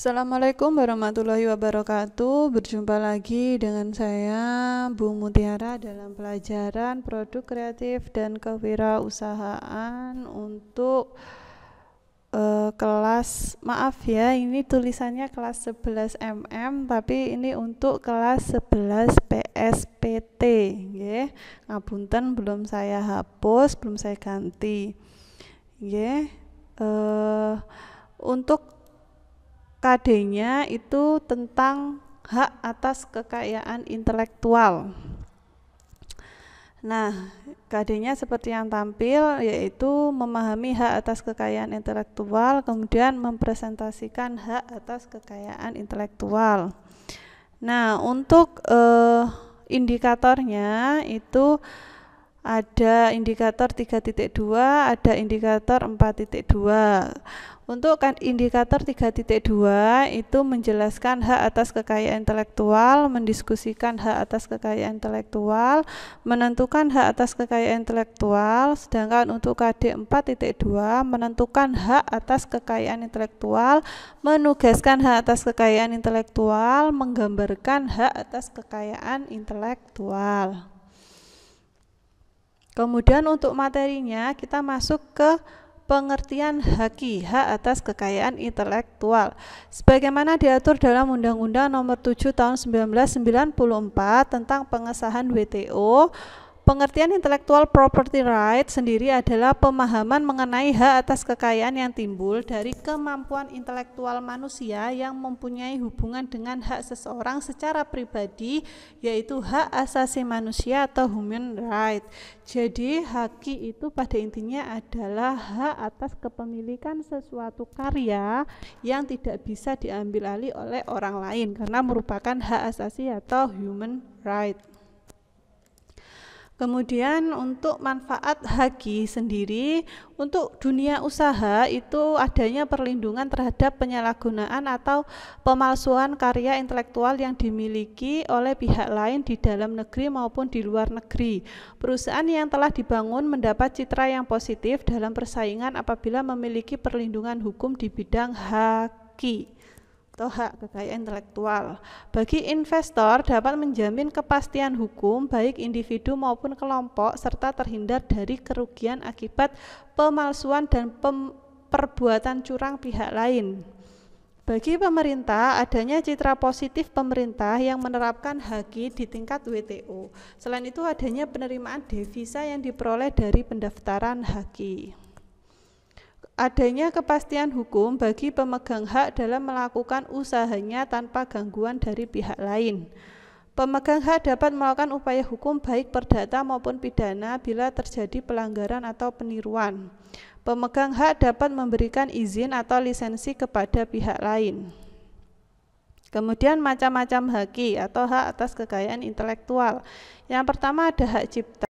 Assalamualaikum warahmatullahi wabarakatuh. Berjumpa lagi dengan saya Bu Mutiara dalam pelajaran produk kreatif dan kewirausahaan untuk uh, kelas maaf ya, ini tulisannya kelas 11 MM tapi ini untuk kelas 11 PSPT nggih. Ngapunten belum saya hapus, belum saya ganti. Nggih. uh, untuk KD-nya itu tentang hak atas kekayaan intelektual. Nah, KD-nya seperti yang tampil yaitu memahami hak atas kekayaan intelektual, kemudian mempresentasikan hak atas kekayaan intelektual. Nah, untuk eh, indikatornya itu ada indikator 3.2, ada indikator 4.2. Untuk kan indikator 3.2 itu menjelaskan hak atas kekayaan intelektual, mendiskusikan hak atas kekayaan intelektual, menentukan hak atas kekayaan intelektual, sedangkan untuk KD 4.2 menentukan hak atas kekayaan intelektual, menugaskan hak atas kekayaan intelektual, menggambarkan hak atas kekayaan intelektual. Kemudian untuk materinya kita masuk ke pengertian haki, hak atas kekayaan intelektual. Sebagaimana diatur dalam Undang-Undang Nomor 7 Tahun 1994 tentang pengesahan WTO Pengertian intellectual property right sendiri adalah pemahaman mengenai hak atas kekayaan yang timbul dari kemampuan intelektual manusia yang mempunyai hubungan dengan hak seseorang secara pribadi, yaitu hak asasi manusia atau human right. Jadi, haki itu pada intinya adalah hak atas kepemilikan sesuatu karya yang tidak bisa diambil alih oleh orang lain karena merupakan hak asasi atau human right. Kemudian untuk manfaat haki sendiri untuk dunia usaha itu adanya perlindungan terhadap penyalahgunaan atau pemalsuan karya intelektual yang dimiliki oleh pihak lain di dalam negeri maupun di luar negeri. Perusahaan yang telah dibangun mendapat citra yang positif dalam persaingan apabila memiliki perlindungan hukum di bidang haki atau hak kekayaan intelektual. Bagi investor dapat menjamin kepastian hukum baik individu maupun kelompok serta terhindar dari kerugian akibat pemalsuan dan pem perbuatan curang pihak lain. Bagi pemerintah, adanya citra positif pemerintah yang menerapkan haki di tingkat WTO. Selain itu, adanya penerimaan devisa yang diperoleh dari pendaftaran haki adanya kepastian hukum bagi pemegang hak dalam melakukan usahanya tanpa gangguan dari pihak lain. Pemegang hak dapat melakukan upaya hukum baik perdata maupun pidana bila terjadi pelanggaran atau peniruan. Pemegang hak dapat memberikan izin atau lisensi kepada pihak lain. Kemudian macam-macam haki atau hak atas kekayaan intelektual. Yang pertama ada hak cipta.